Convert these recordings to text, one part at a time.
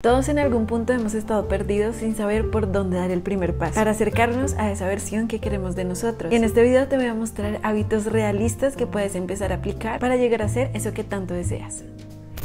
Todos en algún punto hemos estado perdidos sin saber por dónde dar el primer paso para acercarnos a esa versión que queremos de nosotros. en este video te voy a mostrar hábitos realistas que puedes empezar a aplicar para llegar a ser eso que tanto deseas.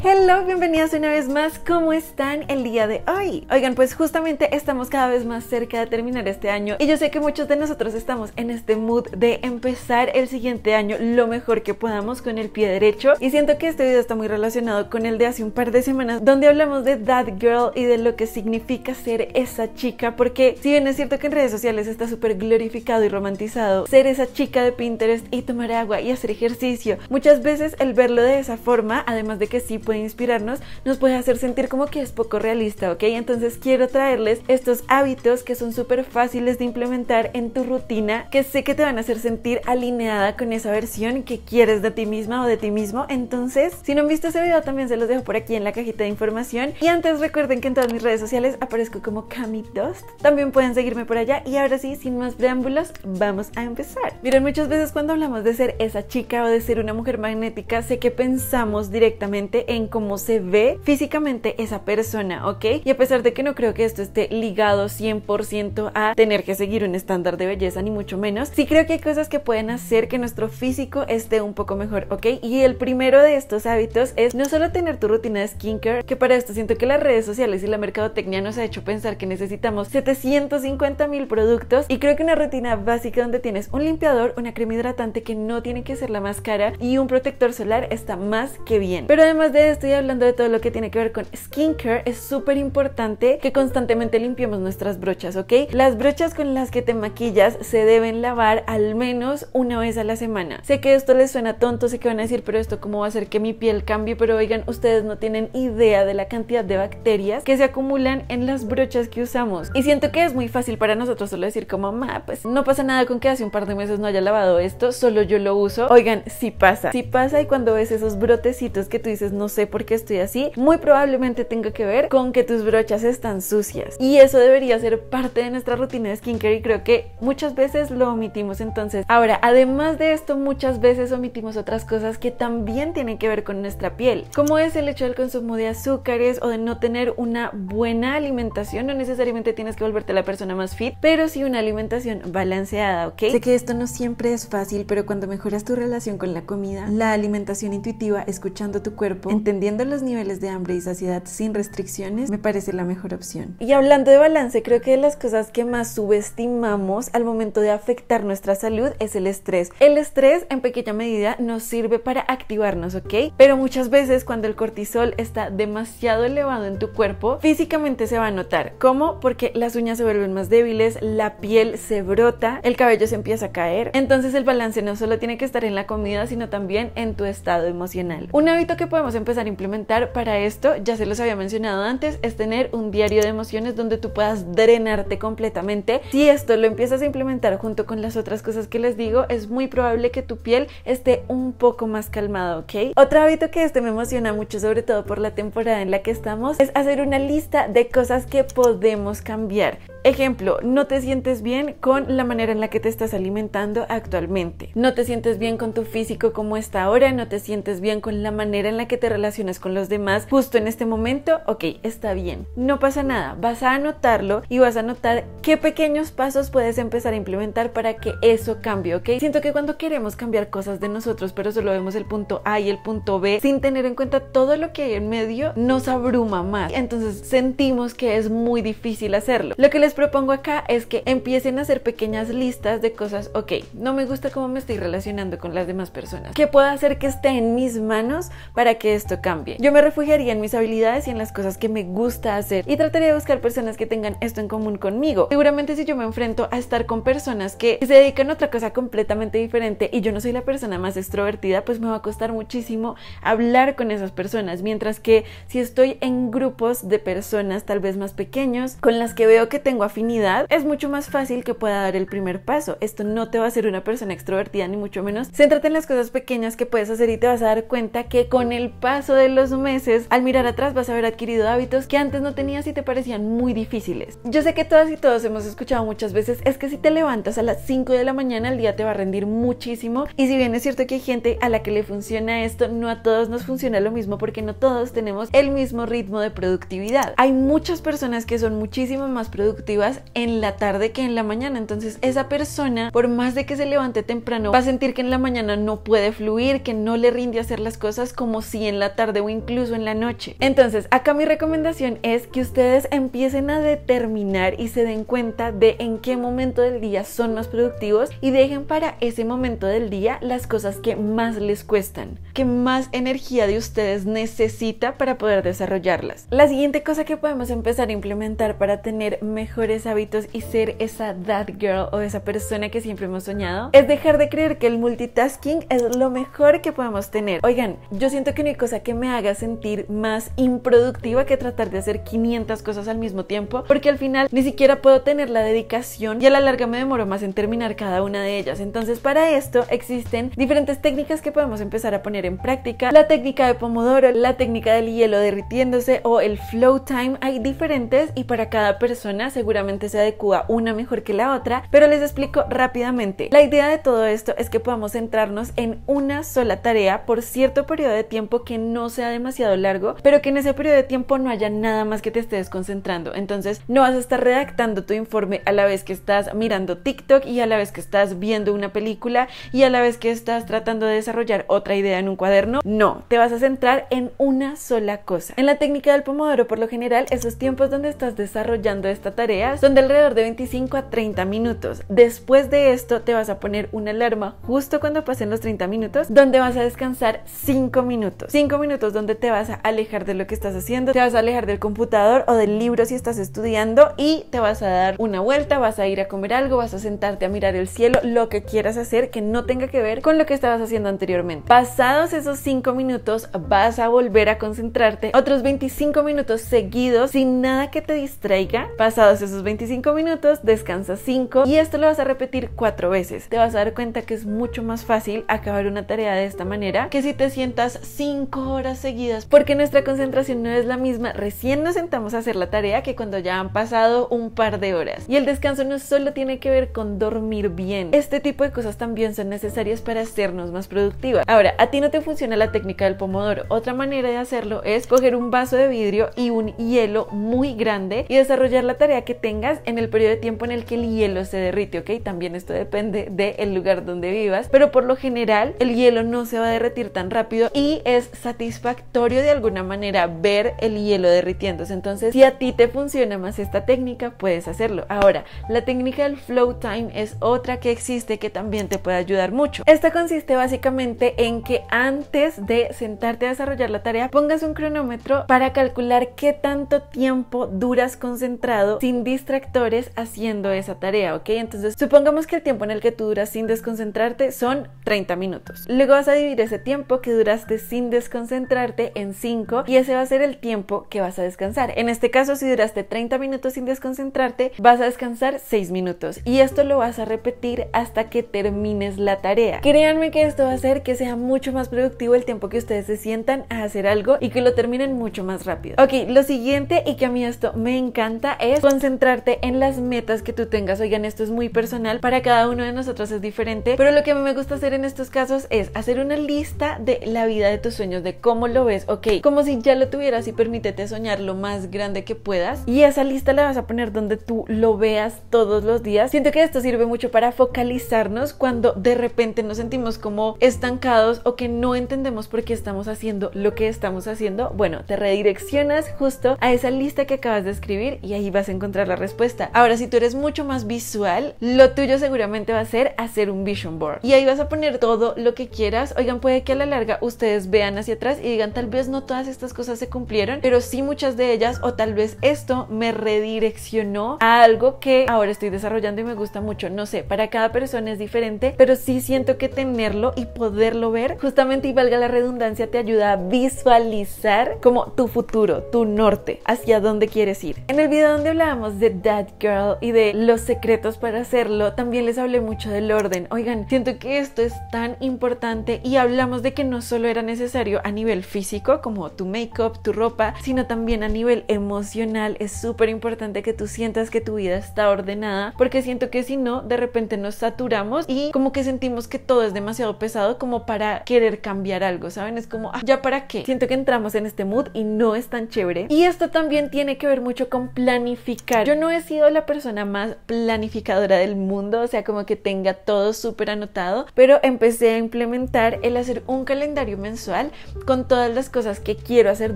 Hello, bienvenidas una vez más. ¿Cómo están el día de hoy? Oigan, pues justamente estamos cada vez más cerca de terminar este año y yo sé que muchos de nosotros estamos en este mood de empezar el siguiente año lo mejor que podamos con el pie derecho y siento que este video está muy relacionado con el de hace un par de semanas donde hablamos de that girl y de lo que significa ser esa chica porque si bien es cierto que en redes sociales está súper glorificado y romantizado ser esa chica de Pinterest y tomar agua y hacer ejercicio, muchas veces el verlo de esa forma, además de que sí puede inspirarnos, nos puede hacer sentir como que es poco realista, ¿ok? Entonces quiero traerles estos hábitos que son súper fáciles de implementar en tu rutina, que sé que te van a hacer sentir alineada con esa versión que quieres de ti misma o de ti mismo. Entonces, si no han visto ese video, también se los dejo por aquí en la cajita de información. Y antes recuerden que en todas mis redes sociales aparezco como Cammy Dust. También pueden seguirme por allá. Y ahora sí, sin más preámbulos, vamos a empezar. Miren, muchas veces cuando hablamos de ser esa chica o de ser una mujer magnética, sé que pensamos directamente en cómo se ve físicamente esa persona, ¿ok? Y a pesar de que no creo que esto esté ligado 100% a tener que seguir un estándar de belleza, ni mucho menos, sí creo que hay cosas que pueden hacer que nuestro físico esté un poco mejor, ¿ok? Y el primero de estos hábitos es no solo tener tu rutina de skincare, que para esto siento que las redes sociales y la mercadotecnia nos ha hecho pensar que necesitamos 750 mil productos y creo que una rutina básica donde tienes un limpiador, una crema hidratante que no tiene que ser la más cara y un protector solar está más que bien. Pero además de estoy hablando de todo lo que tiene que ver con skincare, es súper importante que constantemente limpiemos nuestras brochas, ¿ok? Las brochas con las que te maquillas se deben lavar al menos una vez a la semana. Sé que esto les suena tonto, sé que van a decir, pero esto cómo va a hacer que mi piel cambie, pero oigan, ustedes no tienen idea de la cantidad de bacterias que se acumulan en las brochas que usamos. Y siento que es muy fácil para nosotros solo decir como, mamá, pues no pasa nada con que hace un par de meses no haya lavado esto, solo yo lo uso. Oigan, sí pasa, sí pasa y cuando ves esos brotecitos que tú dices, no sé por qué estoy así, muy probablemente tenga que ver con que tus brochas están sucias. Y eso debería ser parte de nuestra rutina de skincare y creo que muchas veces lo omitimos entonces. Ahora, además de esto, muchas veces omitimos otras cosas que también tienen que ver con nuestra piel, como es el hecho del consumo de azúcares o de no tener una buena alimentación. No necesariamente tienes que volverte la persona más fit, pero sí una alimentación balanceada, ¿ok? Sé que esto no siempre es fácil, pero cuando mejoras tu relación con la comida, la alimentación intuitiva, escuchando tu cuerpo, entendiendo los niveles de hambre y saciedad sin restricciones, me parece la mejor opción. Y hablando de balance, creo que de las cosas que más subestimamos al momento de afectar nuestra salud es el estrés. El estrés en pequeña medida nos sirve para activarnos, ¿ok? Pero muchas veces cuando el cortisol está demasiado elevado en tu cuerpo, físicamente se va a notar. ¿Cómo? Porque las uñas se vuelven más débiles, la piel se brota, el cabello se empieza a caer. Entonces el balance no solo tiene que estar en la comida, sino también en tu estado emocional. Un hábito que podemos empezar implementar para esto, ya se los había mencionado antes, es tener un diario de emociones donde tú puedas drenarte completamente. Si esto lo empiezas a implementar junto con las otras cosas que les digo, es muy probable que tu piel esté un poco más calmada, ¿ok? Otro hábito que este me emociona mucho, sobre todo por la temporada en la que estamos, es hacer una lista de cosas que podemos cambiar. Ejemplo, no te sientes bien con la manera en la que te estás alimentando actualmente. No te sientes bien con tu físico como está ahora, no te sientes bien con la manera en la que te relacionas con los demás justo en este momento. Ok, está bien. No pasa nada, vas a anotarlo y vas a notar qué pequeños pasos puedes empezar a implementar para que eso cambie, ¿ok? Siento que cuando queremos cambiar cosas de nosotros, pero solo vemos el punto A y el punto B, sin tener en cuenta todo lo que hay en medio, nos abruma más. Entonces sentimos que es muy difícil hacerlo. Lo que les propongo acá es que empiecen a hacer pequeñas listas de cosas, ok, no me gusta cómo me estoy relacionando con las demás personas. ¿Qué puedo hacer que esté en mis manos para que esto cambie? Yo me refugiaría en mis habilidades y en las cosas que me gusta hacer y trataría de buscar personas que tengan esto en común conmigo. Seguramente si yo me enfrento a estar con personas que se dedican a otra cosa completamente diferente y yo no soy la persona más extrovertida, pues me va a costar muchísimo hablar con esas personas, mientras que si estoy en grupos de personas tal vez más pequeños con las que veo que tengo afinidad, es mucho más fácil que pueda dar el primer paso. Esto no te va a hacer una persona extrovertida, ni mucho menos. Céntrate en las cosas pequeñas que puedes hacer y te vas a dar cuenta que con el paso de los meses, al mirar atrás, vas a haber adquirido hábitos que antes no tenías y te parecían muy difíciles. Yo sé que todas y todos hemos escuchado muchas veces, es que si te levantas a las 5 de la mañana, el día te va a rendir muchísimo. Y si bien es cierto que hay gente a la que le funciona esto, no a todos nos funciona lo mismo porque no todos tenemos el mismo ritmo de productividad. Hay muchas personas que son muchísimo más productivas en la tarde que en la mañana. Entonces esa persona, por más de que se levante temprano, va a sentir que en la mañana no puede fluir, que no le rinde hacer las cosas como si en la tarde o incluso en la noche. Entonces acá mi recomendación es que ustedes empiecen a determinar y se den cuenta de en qué momento del día son más productivos y dejen para ese momento del día las cosas que más les cuestan, que más energía de ustedes necesita para poder desarrollarlas. La siguiente cosa que podemos empezar a implementar para tener mejor hábitos y ser esa that girl o esa persona que siempre hemos soñado es dejar de creer que el multitasking es lo mejor que podemos tener. Oigan, yo siento que no hay cosa que me haga sentir más improductiva que tratar de hacer 500 cosas al mismo tiempo, porque al final ni siquiera puedo tener la dedicación y a la larga me demoro más en terminar cada una de ellas. Entonces, para esto existen diferentes técnicas que podemos empezar a poner en práctica. La técnica de Pomodoro, la técnica del hielo derritiéndose o el flow time, hay diferentes y para cada persona se seguramente se adecua una mejor que la otra, pero les explico rápidamente. La idea de todo esto es que podamos centrarnos en una sola tarea por cierto periodo de tiempo que no sea demasiado largo, pero que en ese periodo de tiempo no haya nada más que te estés concentrando. Entonces no vas a estar redactando tu informe a la vez que estás mirando TikTok y a la vez que estás viendo una película y a la vez que estás tratando de desarrollar otra idea en un cuaderno. No, te vas a centrar en una sola cosa. En la técnica del pomodoro, por lo general, esos tiempos donde estás desarrollando esta tarea son de alrededor de 25 a 30 minutos. Después de esto te vas a poner una alarma justo cuando pasen los 30 minutos donde vas a descansar 5 minutos. 5 minutos donde te vas a alejar de lo que estás haciendo, te vas a alejar del computador o del libro si estás estudiando y te vas a dar una vuelta, vas a ir a comer algo, vas a sentarte a mirar el cielo, lo que quieras hacer que no tenga que ver con lo que estabas haciendo anteriormente. Pasados esos 5 minutos vas a volver a concentrarte otros 25 minutos seguidos sin nada que te distraiga. Pasados esos 25 minutos, descansas 5 y esto lo vas a repetir 4 veces. Te vas a dar cuenta que es mucho más fácil acabar una tarea de esta manera que si te sientas 5 horas seguidas porque nuestra concentración no es la misma recién nos sentamos a hacer la tarea que cuando ya han pasado un par de horas. Y el descanso no solo tiene que ver con dormir bien, este tipo de cosas también son necesarias para hacernos más productivas. Ahora, a ti no te funciona la técnica del pomodoro. Otra manera de hacerlo es coger un vaso de vidrio y un hielo muy grande y desarrollar la tarea que tengas en el periodo de tiempo en el que el hielo se derrite, ¿ok? También esto depende del lugar donde vivas, pero por lo general el hielo no se va a derretir tan rápido y es satisfactorio de alguna manera ver el hielo derritiéndose. Entonces, si a ti te funciona más esta técnica, puedes hacerlo. Ahora, la técnica del flow time es otra que existe que también te puede ayudar mucho. Esta consiste básicamente en que antes de sentarte a desarrollar la tarea, pongas un cronómetro para calcular qué tanto tiempo duras concentrado sin distractores haciendo esa tarea, ¿ok? Entonces, supongamos que el tiempo en el que tú duras sin desconcentrarte son 30 minutos. Luego vas a dividir ese tiempo que duraste sin desconcentrarte en 5 y ese va a ser el tiempo que vas a descansar. En este caso, si duraste 30 minutos sin desconcentrarte, vas a descansar 6 minutos y esto lo vas a repetir hasta que termines la tarea. Créanme que esto va a hacer que sea mucho más productivo el tiempo que ustedes se sientan a hacer algo y que lo terminen mucho más rápido. Ok, lo siguiente y que a mí esto me encanta es concentrarse Entrarte en las metas que tú tengas. Oigan, esto es muy personal, para cada uno de nosotros es diferente, pero lo que a mí me gusta hacer en estos casos es hacer una lista de la vida de tus sueños, de cómo lo ves, ok, como si ya lo tuvieras y permítete soñar lo más grande que puedas. Y esa lista la vas a poner donde tú lo veas todos los días. Siento que esto sirve mucho para focalizarnos cuando de repente nos sentimos como estancados o que no entendemos por qué estamos haciendo lo que estamos haciendo. Bueno, te redireccionas justo a esa lista que acabas de escribir y ahí vas a encontrar la respuesta. Ahora, si tú eres mucho más visual, lo tuyo seguramente va a ser hacer un vision board. Y ahí vas a poner todo lo que quieras. Oigan, puede que a la larga ustedes vean hacia atrás y digan, tal vez no todas estas cosas se cumplieron, pero sí muchas de ellas, o tal vez esto me redireccionó a algo que ahora estoy desarrollando y me gusta mucho. No sé, para cada persona es diferente, pero sí siento que tenerlo y poderlo ver, justamente y valga la redundancia, te ayuda a visualizar como tu futuro, tu norte, hacia dónde quieres ir. En el video donde hablábamos de That Girl y de los secretos para hacerlo, también les hablé mucho del orden. Oigan, siento que esto es tan importante y hablamos de que no solo era necesario a nivel físico, como tu make-up, tu ropa, sino también a nivel emocional. Es súper importante que tú sientas que tu vida está ordenada, porque siento que si no, de repente nos saturamos y como que sentimos que todo es demasiado pesado como para querer cambiar algo, ¿saben? Es como, ah, ¿ya para qué? Siento que entramos en este mood y no es tan chévere. Y esto también tiene que ver mucho con planificar yo no he sido la persona más planificadora del mundo, o sea, como que tenga todo súper anotado, pero empecé a implementar el hacer un calendario mensual con todas las cosas que quiero hacer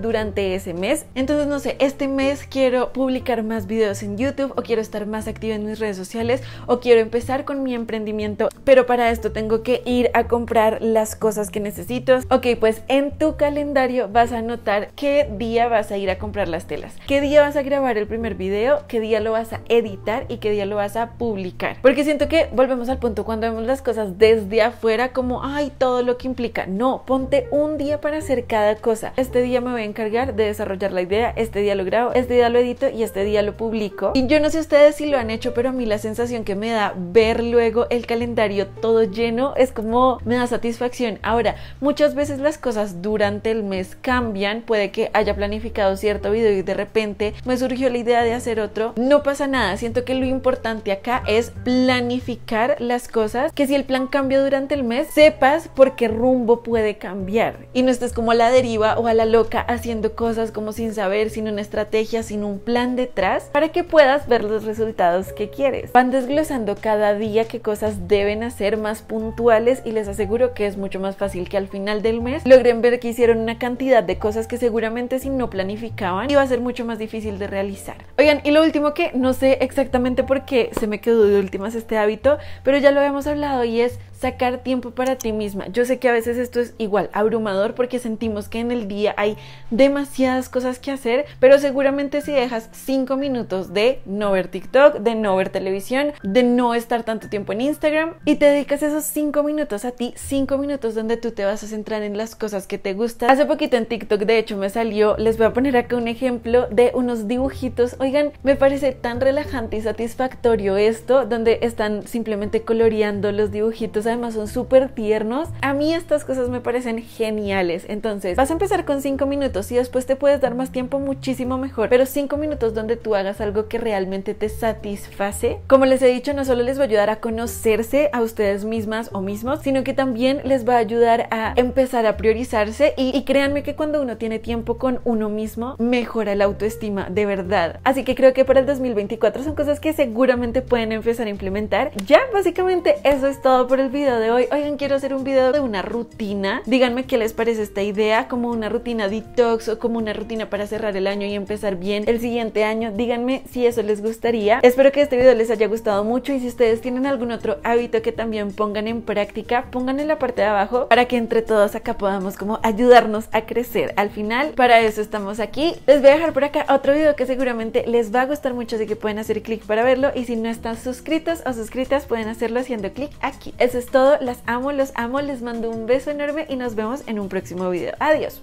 durante ese mes. Entonces, no sé, este mes quiero publicar más videos en YouTube o quiero estar más activa en mis redes sociales o quiero empezar con mi emprendimiento, pero para esto tengo que ir a comprar las cosas que necesito. Ok, pues en tu calendario vas a anotar qué día vas a ir a comprar las telas, qué día vas a grabar el primer video qué día lo vas a editar y qué día lo vas a publicar. Porque siento que volvemos al punto cuando vemos las cosas desde afuera como, ay, todo lo que implica. No, ponte un día para hacer cada cosa. Este día me voy a encargar de desarrollar la idea, este día lo grabo, este día lo edito y este día lo publico. Y yo no sé ustedes si lo han hecho, pero a mí la sensación que me da ver luego el calendario todo lleno es como me da satisfacción. Ahora, muchas veces las cosas durante el mes cambian, puede que haya planificado cierto video y de repente me surgió la idea de hacer otro no pasa nada. Siento que lo importante acá es planificar las cosas, que si el plan cambia durante el mes, sepas por qué rumbo puede cambiar y no estés como a la deriva o a la loca haciendo cosas como sin saber, sin una estrategia, sin un plan detrás, para que puedas ver los resultados que quieres. Van desglosando cada día qué cosas deben hacer más puntuales y les aseguro que es mucho más fácil que al final del mes logren ver que hicieron una cantidad de cosas que seguramente si no planificaban iba a ser mucho más difícil de realizar. Oigan, y lo último que no sé exactamente por qué se me quedó de últimas este hábito, pero ya lo habíamos hablado y es sacar tiempo para ti misma. Yo sé que a veces esto es igual abrumador porque sentimos que en el día hay demasiadas cosas que hacer, pero seguramente si dejas cinco minutos de no ver TikTok, de no ver televisión, de no estar tanto tiempo en Instagram y te dedicas esos cinco minutos a ti, cinco minutos donde tú te vas a centrar en las cosas que te gustan. Hace poquito en TikTok de hecho me salió, les voy a poner acá un ejemplo de unos dibujitos. Oigan, me parece tan relajante y satisfactorio esto donde están simplemente coloreando los dibujitos además son súper tiernos. A mí estas cosas me parecen geniales. Entonces, vas a empezar con cinco minutos y después te puedes dar más tiempo muchísimo mejor, pero cinco minutos donde tú hagas algo que realmente te satisface. Como les he dicho, no solo les va a ayudar a conocerse a ustedes mismas o mismos, sino que también les va a ayudar a empezar a priorizarse y, y créanme que cuando uno tiene tiempo con uno mismo, mejora la autoestima, de verdad. Así que creo que para el 2024 son cosas que seguramente pueden empezar a implementar. Ya, básicamente eso es todo por el video video de hoy. Oigan, quiero hacer un video de una rutina. Díganme qué les parece esta idea, como una rutina detox o como una rutina para cerrar el año y empezar bien el siguiente año. Díganme si eso les gustaría. Espero que este video les haya gustado mucho y si ustedes tienen algún otro hábito que también pongan en práctica, pongan en la parte de abajo para que entre todos acá podamos como ayudarnos a crecer. Al final, para eso estamos aquí. Les voy a dejar por acá otro video que seguramente les va a gustar mucho, así que pueden hacer clic para verlo y si no están suscritos o suscritas pueden hacerlo haciendo clic aquí. Eso es todo, las amo, los amo, les mando un beso enorme y nos vemos en un próximo video. Adiós.